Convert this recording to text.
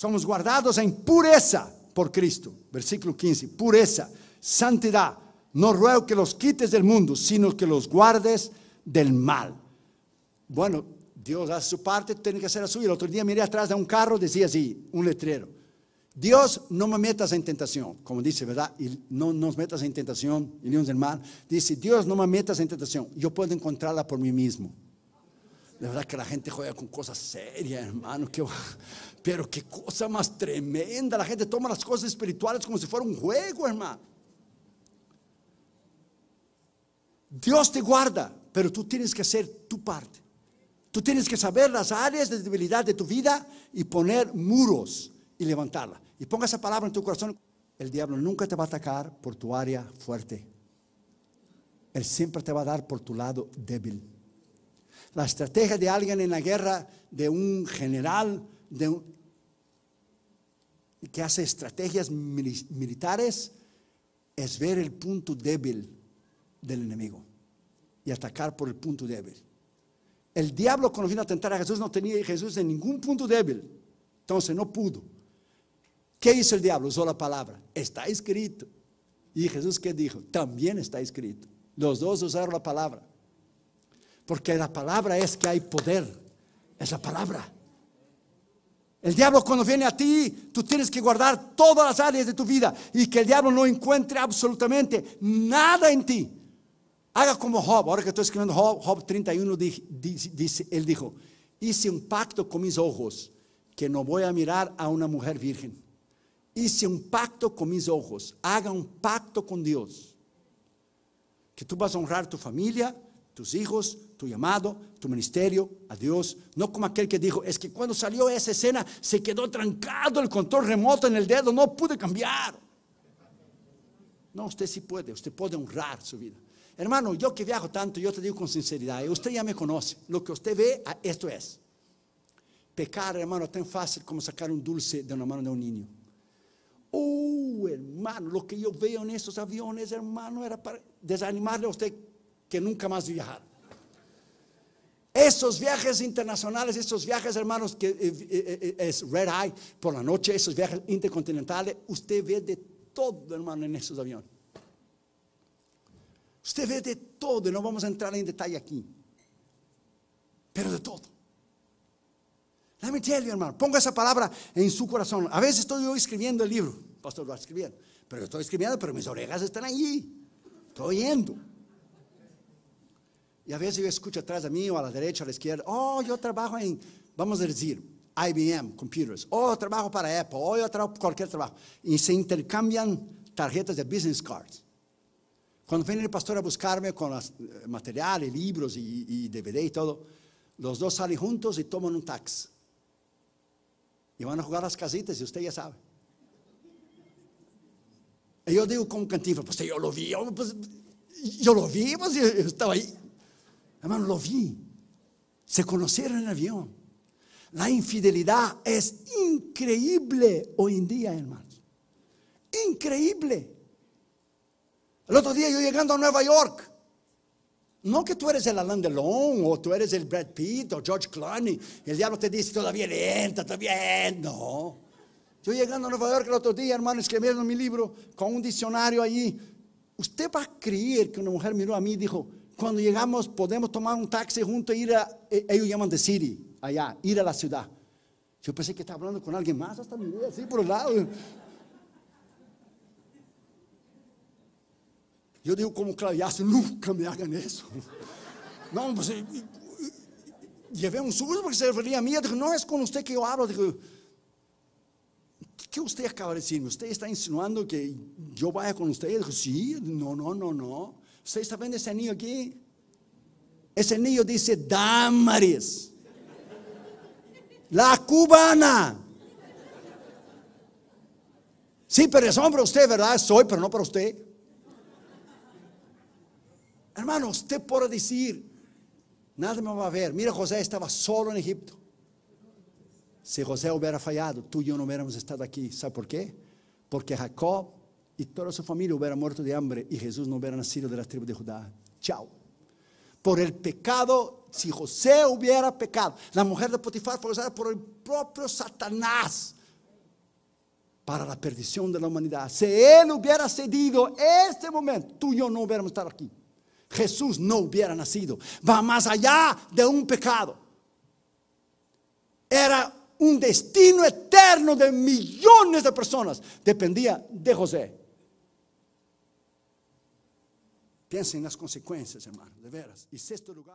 Somos guardados en pureza por Cristo. Versículo 15, pureza, santidad. No ruego que los quites del mundo, sino que los guardes del mal. Bueno, Dios hace su parte, tiene que hacer la suya. El otro día miré atrás de un carro, decía así, un letrero. Dios, no me metas en tentación, como dice, ¿verdad? Y no nos metas en tentación, y del mal. Dice, Dios, no me metas en tentación. Yo puedo encontrarla por mí mismo. La verdad que la gente juega con cosas serias, hermano. pero qué cosa más tremenda. La gente toma las cosas espirituales como si fuera un juego, hermano. Dios te guarda, pero tú tienes que hacer tu parte. Tú tienes que saber las áreas de debilidad de tu vida y poner muros y levantarla. Y ponga esa palabra en tu corazón. El diablo nunca te va a atacar por tu área fuerte. Él siempre te va a dar por tu lado débil. La estrategia de alguien en la guerra, de un general, de que hace estrategias militares, es ver el punto débil del enemigo y atacar por el punto débil. El diablo cuando vino a tentar a Jesús no tenía Jesús en ningún punto débil, entonces no pudo. ¿Qué hizo el diablo? Usó la palabra, está escrito. Y Jesús qué dijo, también está escrito. Los dos usaron la palabra. Porque la palabra es que hay poder. Es la palabra. El diablo cuando viene a ti, tú tienes que guardar todas las áreas de tu vida y que el diablo no encuentre absolutamente nada en ti. Haga como Job. Ahora que estoy escribiendo Job, 31, dice, él dijo, hice un pacto con mis ojos que no voy a mirar a una mujer virgen. Hice un pacto con mis ojos. Haga un pacto con Dios. Que tú vas a honrar tu familia, tus hijos, tu llamado, tu ministerio a Dios. No como aquel que dijo, es que cuando salió esa escena se quedó trancado el control remoto en el dedo, no pude cambiar. No, usted sí puede, usted puede honrar su vida. Hermano, yo que viajo tanto, yo te digo con sinceridad, usted ya me conoce, lo que usted ve, ah, esto es. Pecar, hermano, tan fácil como sacar un dulce de una mano de un niño. Oh, hermano, lo que yo veo en esos aviones, hermano, era para desanimarle a usted que nunca más viajar. Esos viajes internacionales, estos viajes, hermanos, que eh, eh, eh, es red eye por la noche, esos viajes intercontinentales, usted ve de todo, hermano, en esos aviones. Usted ve de todo, Y no vamos a entrar en detalle aquí, pero de todo. Let me tell you, hermano, ponga esa palabra en su corazón. A veces estoy yo escribiendo el libro, pastor, lo escribiendo, pero estoy escribiendo, pero mis orejas están allí, estoy oyendo. e às vezes eu escuto atrás de mim ou à direita ou à esquerda oh, eu trabalho em vamos dizer IBM Computers, oh, eu trabalho para Apple, oh, trabalho para qualquer trabalho e se intercambiam tarjetas de business cards. quando vem o pastor a buscarme com eh, material, materiales, e y, e DVD e todo, os dois saem juntos e tomam um taxi. E vão jogar as casitas, e você já sabe. e Eu digo como cantinho, você eu ouvi, eu, eu ouvi, mas eu estava aí. Hermano, lo vi. Se conocieron en avión. La infidelidad es increíble hoy en día, hermano. Increíble. El otro día yo llegando a Nueva York. No que tú eres el Alan Delon o tú eres el Brad Pitt o George Clooney. El diablo te dice todavía lenta, todavía no. Yo llegando a Nueva York el otro día, hermano, escribiendo mi libro con un diccionario allí. Usted va a creer que una mujer miró a mí y dijo, cuando llegamos podemos tomar un taxi junto e ir a, e, ellos llaman de city, allá, ir a la ciudad. Yo pensé que estaba hablando con alguien más, hasta mi miré así por el lado. Yo digo como clavillazo, nunca me hagan eso. No, pues llevé un susto porque se refería a mí. Dijo, no es con usted que yo hablo. Dijo, ¿qué usted acaba de ¿Usted está insinuando que yo vaya con usted? Dijo, sí, no, no, no, no está saben ese niño aquí? Ese niño dice Damaris. La cubana. Sí, pero es hombre usted, ¿verdad? Soy, pero no para usted. Hermano, usted puede decir, nada me va a ver. Mira, José estaba solo en Egipto. Si José hubiera fallado, tú y yo no hubiéramos estado aquí. ¿Sabe por qué? Porque Jacob y toda su familia hubiera muerto de hambre y Jesús no hubiera nacido de la tribu de Judá. Chao. Por el pecado, si José hubiera pecado, la mujer de Potifar fue usada por el propio Satanás para la perdición de la humanidad. Si él hubiera cedido este momento, tú y yo no hubiéramos estado aquí. Jesús no hubiera nacido. Va más allá de un pecado. Era un destino eterno de millones de personas. Dependía de José. Pensem nas consequências, irmão, de veras. E sexto lugar.